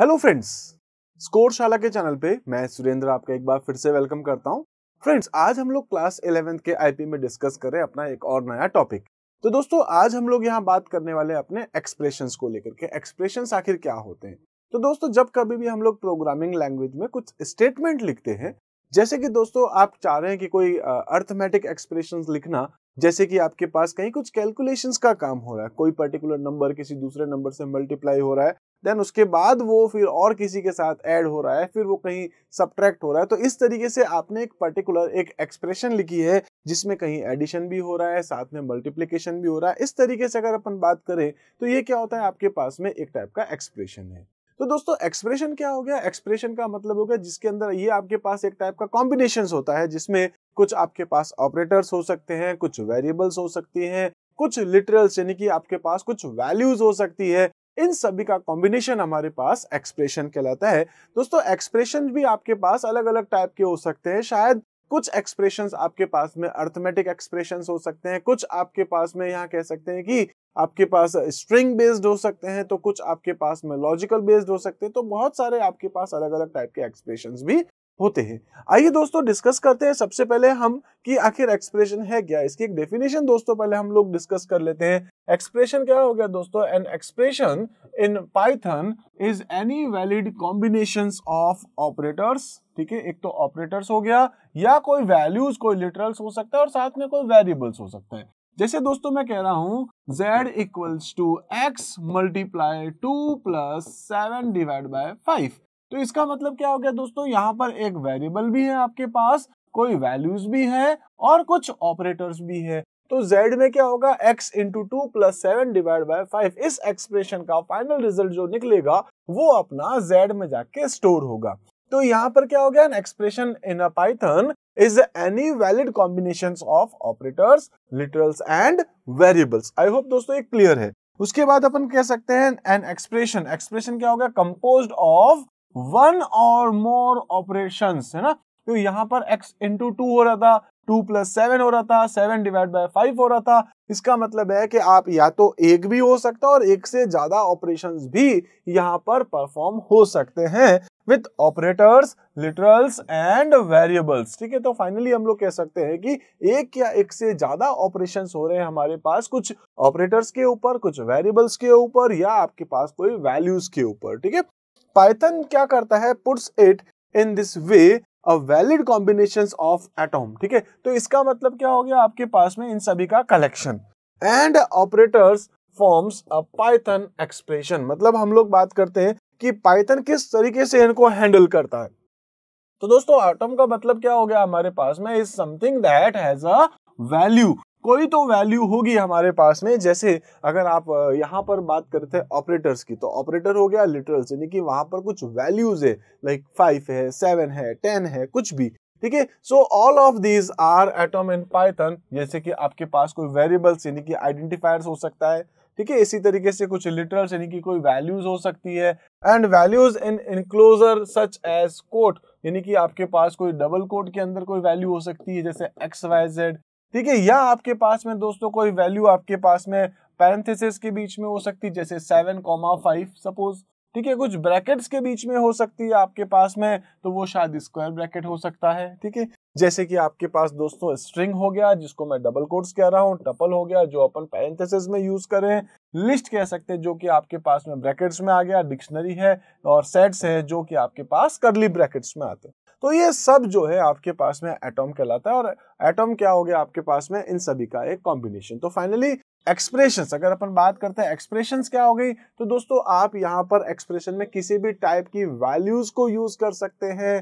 hello friends score शाला के channel पे मैं सुरेंद्र आपका एक बार फिर से वेलकम करता हूँ फ्रेंड्स आज हम लोग क्लास इलेवेंथ के आईपी में डिस्कस करें अपना एक और नया टॉपिक तो दोस्तों आज हम लोग यहाँ बात करने वाले अपने एक्सप्रेशन को लेकर के एक्सप्रेशन आखिर क्या होते हैं तो दोस्तों जब कभी भी हम लोग प्रोग्रामिंग लैंग्वेज में कुछ स्टेटमेंट लिखते हैं जैसे कि दोस्तों आप चाह रहे हैं कि कोई अर्थमेटिक एक्सप्रेशन लिखना जैसे कि आपके पास कहीं कुछ कैलकुलेशंस का काम हो रहा है कोई पर्टिकुलर नंबर किसी दूसरे नंबर से मल्टीप्लाई हो रहा है देन उसके बाद वो फिर और किसी के साथ ऐड हो रहा है फिर वो कहीं सब्ट्रैक्ट हो रहा है तो इस तरीके से आपने एक पर्टिकुलर एक एक्सप्रेशन लिखी है जिसमें कहीं एडिशन भी हो रहा है साथ में मल्टीप्लीकेशन भी हो रहा है इस तरीके से अगर अपन बात करें तो ये क्या होता है आपके पास में एक टाइप का एक्सप्रेशन है तो दोस्तों एक्सप्रेशन क्या हो गया एक्सप्रेशन का मतलब हो गया जिसके अंदर ये आपके पास एक टाइप का कॉम्बिनेशन होता है जिसमें कुछ आपके पास ऑपरेटर्स हो सकते हैं कुछ वेरिएबल्स हो सकती हैं कुछ लिटरल्स यानी कि आपके पास कुछ वैल्यूज हो सकती है इन सभी का कॉम्बिनेशन हमारे पास एक्सप्रेशन कहलाता है दोस्तों एक्सप्रेशन भी आपके पास अलग अलग टाइप के हो सकते हैं शायद कुछ एक्सप्रेशन आपके पास में अर्थमेटिक एक्सप्रेशन हो सकते हैं कुछ आपके पास में यहाँ कह सकते हैं कि आपके पास स्ट्रिंग बेस्ड हो सकते हैं तो कुछ आपके पास में लॉजिकल बेस्ड हो सकते हैं तो बहुत सारे आपके पास अलग अलग टाइप के एक्सप्रेशन भी होते हैं आइए दोस्तों डिस्कस करते हैं सबसे पहले हम कि आखिर एक्सप्रेशन है क्या इसकी एक डेफिनेशन दोस्तों पहले हम लोग डिस्कस कर लेते हैं एक्सप्रेशन क्या हो गया दोस्तों an expression in Python is any valid combination of operators ठीक है एक तो ऑपरेटर्स हो गया या कोई वैल्यूज कोई लिटरल्स हो सकता है और साथ में कोई वेरिएबल्स हो सकता है जैसे दोस्तों मैं कह रहा हूं z equals to x multiply two plus seven divide by five तो इसका मतलब क्या हो गया दोस्तों यहाँ पर एक वेरिएबल भी है आपके पास कोई वैल्यूज भी है और कुछ ऑपरेटर्स भी है तो z में क्या होगा x into two plus seven divide by five इस एक्सप्रेशन का फाइनल रिजल्ट जो निकलेगा वो अपना z में जाके स्टोर होगा तो यहाँ पर क्या हो गया expression in a Python is any valid combination of operators literals and variables I hope दोस्तों एक क्लियर है उसके बाद अपन कह सकते हैं एन एक्सप्रेशन एक्सप्रेशन क्या होगा कंपोज ऑफ वन और मोर ऑपरेशन है ना तो यहाँ पर x इंटू टू हो रहा था टू प्लस सेवन हो रहा था सेवन डिवाइड बाय फाइव हो रहा था इसका मतलब है कि आप या तो एक भी हो सकता है और एक से ज्यादा ऑपरेशन भी यहाँ पर परफॉर्म हो सकते हैं with operators literals and variables ठीक है तो फाइनली हम लोग कह सकते हैं कि एक या एक से ज्यादा ऑपरेशन हो रहे हैं हमारे पास कुछ ऑपरेटर्स के ऊपर कुछ वेरिएबल्स के ऊपर या आपके पास कोई वैल्यूज के ऊपर ठीक है पाइथन क्या करता है puts it in this way a valid combination of atom ठीक है तो इसका मतलब क्या हो गया आपके पास में इन सभी का collection and operators forms a Python expression मतलब हम लोग बात करते हैं कि पाइथन किस तरीके से इनको हैंडल करता है तो दोस्तों एटम का मतलब क्या हो गया हमारे पास में is something that has a value कोई तो वैल्यू होगी हमारे पास में जैसे अगर आप यहाँ पर बात करते हैं ऑपरेटर्स की तो ऑपरेटर हो गया लिटरल्स यानी कि वहां पर कुछ वैल्यूज है लाइक फाइव है सेवन है टेन है कुछ भी ठीक है so all of these are atom in Python जैसे कि आपके पास कोई वेरिएबल्स यानी कि आइडेंटिफायर्स हो सकता है ठीक है इसी तरीके से कुछ लिटरल्स यानी कि कोई वैल्यूज हो सकती है and values in enclosure such as quote यानी कि आपके पास कोई डबल कोट के अंदर कोई वैल्यू हो सकती है जैसे एक्स वाई जेड ठीक है या आपके पास में दोस्तों कोई वैल्यू आपके पास में पैरेंथेसिस के बीच में हो सकती है जैसे सेवन कॉमा फाइव सपोज ठीक है कुछ ब्रैकेट्स के बीच में हो सकती है आपके पास में तो वो शायद स्क्वायर ब्रैकेट हो सकता है ठीक है जैसे कि आपके पास दोस्तों स्ट्रिंग हो गया जिसको मैं डबल कोट्स कह रहा हूँ टपल हो गया जो अपन पैरेंथेसिस में यूज करें लिस्ट कह सकते हैं जो कि आपके पास में ब्रैकेट्स में आ गया डिक्शनरी है और सेट्स है जो कि आपके पास करली ब्रैकेट्स में आते हैं तो ये सब जो है आपके पास में एटम कहलाता है और एटम क्या हो गया आपके पास में इन सभी का एक कॉम्बिनेशन तो फाइनली एक्सप्रेशन अगर अपन बात करते हैं एक्सप्रेशन क्या हो गई तो दोस्तों आप यहाँ पर एक्सप्रेशन में किसी भी टाइप की वैल्यूज को यूज कर सकते हैं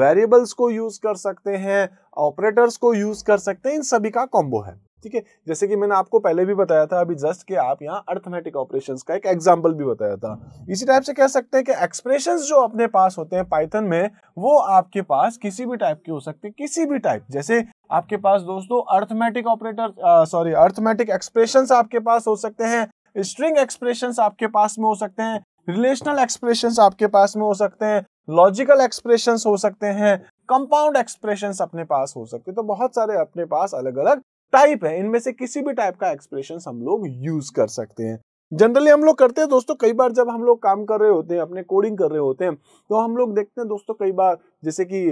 वेरिएबल्स को यूज कर सकते हैं ऑपरेटर्स को यूज कर सकते हैं इन सभी का कॉम्बो है ठीक है जैसे कि मैंने आपको पहले भी बताया था अभी जस्ट कि आप यहाँ अर्थमेटिक ऑपरेशन का एक एग्जाम्पल भी बताया था इसी टाइप से कह सकते हैं कि एक्सप्रेशन जो अपने पास होते हैं पाइथन में वो आपके पास किसी भी टाइप के हो सकते हैं किसी भी टाइप जैसे आपके पास दोस्तों arithmetic operator sorry arithmetic expression आपके पास हो सकते हैं स्ट्रिंग एक्सप्रेशन आपके पास में हो सकते हैं रिलेशनल एक्सप्रेशन आपके पास में हो सकते हैं लॉजिकल एक्सप्रेशन हो सकते हैं कंपाउंड एक्सप्रेशन अपने पास हो सकते हैं तो बहुत सारे अपने पास अलग अलग टाइप है इनमें से किसी भी टाइप का एक्सप्रेशन हम लोग यूज कर सकते हैं जनरली हम लोग करते हैं दोस्तों कई बार जब हम लोग काम कर रहे होते हैं अपने कोडिंग कर रहे होते हैं तो हम लोग देखते हैं दोस्तों कई बार जैसे कि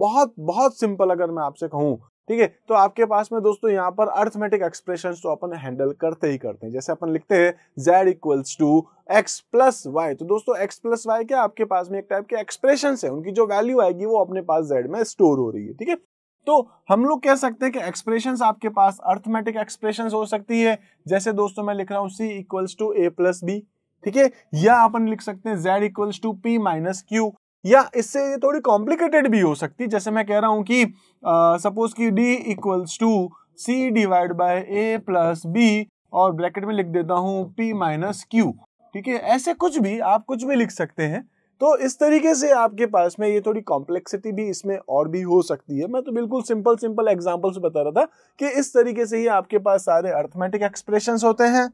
बहुत बहुत सिंपल अगर मैं आपसे कहूँ ठीक है तो आपके पास में दोस्तों यहाँ पर अर्थमेटिक एक्सप्रेशन तो अपन हैंडल करते ही करते हैं जैसे अपन लिखते हैं z equals to x plus y तो दोस्तों एक्स प्लस वाई क्या आपके पास में एक टाइप के एक्सप्रेशन है उनकी जो वैल्यू आएगी वो अपने पास जेड में स्टोर हो रही है ठीक है तो हम लोग कह सकते हैं कि एक्सप्रेशंस आपके पास अर्थमेटिक एक्सप्रेशंस हो सकती है जैसे दोस्तों मैं लिख रहा हूँ c equals to a plus b ठीक है या अपन लिख सकते हैं z equals to p minus q या इससे ये थोड़ी कॉम्प्लिकेटेड भी हो सकती है जैसे मैं कह रहा हूँ कि सपोज की d equals to c divide by a plus b और ब्रैकेट में लिख देता हूँ पी माइनस क्यू ठीक है ऐसे कुछ भी आप कुछ भी लिख सकते हैं तो इस तरीके से आपके पास में ये थोड़ी कॉम्प्लेक्सिटी भी इसमें और भी हो सकती है मैं तो बिल्कुल सिंपल सिंपल एग्जाम्पल्स बता रहा था कि इस तरीके से ही आपके पास सारे अर्थमेटिक एक्सप्रेशन होते हैं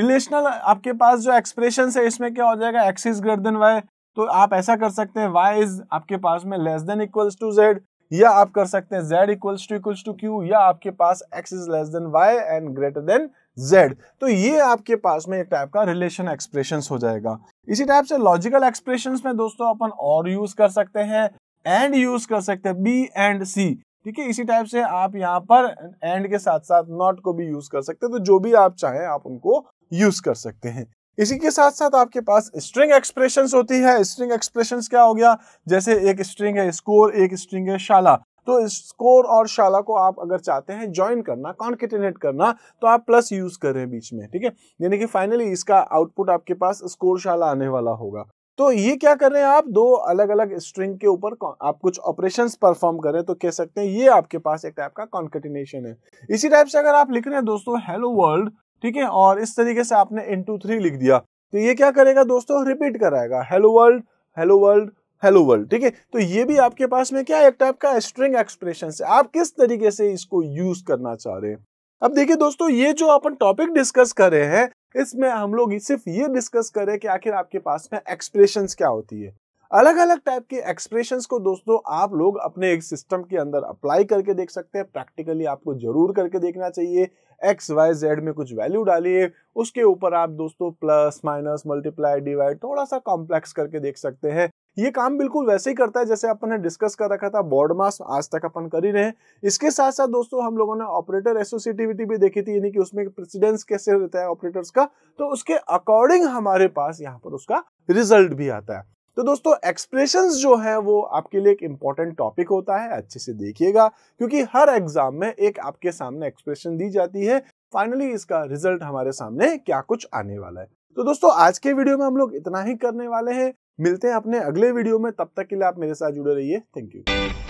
रिलेशनल आपके पास जो एक्सप्रेशन है इसमें क्या हो जाएगा x is greater than y तो आप ऐसा कर सकते हैं वाई इज आपके पास में less than equals to z या आप कर सकते हैं z equals to equals to q या आपके पास x is less than y and greater than z तो ये आपके पास में एक टाइप का रिलेशन एक्सप्रेशन हो जाएगा इसी टाइप से लॉजिकल एक्सप्रेशन में दोस्तों अपन और यूज कर सकते हैं एंड यूज कर सकते हैं बी एंड सी ठीक है इसी टाइप से आप यहाँ पर एंड के साथ साथ नॉट को भी यूज कर सकते हैं तो जो भी आप चाहें आप उनको यूज कर सकते हैं इसी के साथ साथ आपके पास स्ट्रिंग एक्सप्रेशन होती है स्ट्रिंग एक्सप्रेशन क्या हो गया जैसे एक स्ट्रिंग है स्कोर एक स्ट्रिंग है शाला तो स्कोर और शाला को आप अगर चाहते हैं ज्वाइन करना कॉन्केटिनेट करना तो आप प्लस यूज कर रहे हैं बीच में ठीक है यानी कि फाइनली इसका आउटपुट आपके पास स्कोर शाला आने वाला होगा तो ये क्या कर रहे हैं आप दो अलग अलग स्ट्रिंग के ऊपर आप कुछ ऑपरेशंस परफॉर्म करें तो कह सकते हैं ये आपके पास एक टाइप का कॉन्कटिनेशन है इसी टाइप से अगर आप लिख रहे हैं दोस्तों हेलो वर्ल्ड ठीक है और इस तरीके से आपने इन टू थ्री लिख दिया तो ये क्या करेगा दोस्तों रिपीट कराएगा hello world hello world hello world ठीक है तो ये भी आपके पास में क्या एक टाइप का स्ट्रिंग एक्सप्रेशन है आप किस तरीके से इसको यूज करना चाह रहे हैं अब देखिए दोस्तों ये जो अपन टॉपिक डिस्कस कर रहे हैं इसमें हम लोग सिर्फ ये डिस्कस कर रहे हैं कि आखिर आपके पास में एक्सप्रेशन क्या होती है अलग अलग टाइप के एक्सप्रेशंस को दोस्तों आप लोग अपने एक सिस्टम के अंदर अप्लाई करके देख सकते हैं प्रैक्टिकली आपको जरूर करके देखना चाहिए एक्स वाई जेड में कुछ वैल्यू डालिए उसके ऊपर आप दोस्तों प्लस माइनस मल्टीप्लाई डिवाइड थोड़ा सा कॉम्प्लेक्स करके देख सकते हैं ये काम बिल्कुल वैसे ही करता है जैसे अपन ने डिस्कस कर रखा था बॉर्ड मास आज तक अपन कर ही रहे इसके साथ साथ दोस्तों हम लोगों ने ऑपरेटर एसोसिएटिविटी भी देखी थी यानी कि उसमें प्रेसिडेंस कैसे रहता है ऑपरेटर्स का तो उसके अकॉर्डिंग हमारे पास यहाँ पर उसका रिजल्ट भी आता है तो दोस्तों एक्सप्रेशन जो है वो आपके लिए एक इंपॉर्टेंट टॉपिक होता है अच्छे से देखिएगा क्योंकि हर एग्जाम में एक आपके सामने एक्सप्रेशन दी जाती है फाइनली इसका रिजल्ट हमारे सामने क्या कुछ आने वाला है तो दोस्तों आज के वीडियो में हम लोग इतना ही करने वाले हैं मिलते हैं अपने अगले वीडियो में तब तक के लिए आप मेरे साथ जुड़े रहिए थैंक यू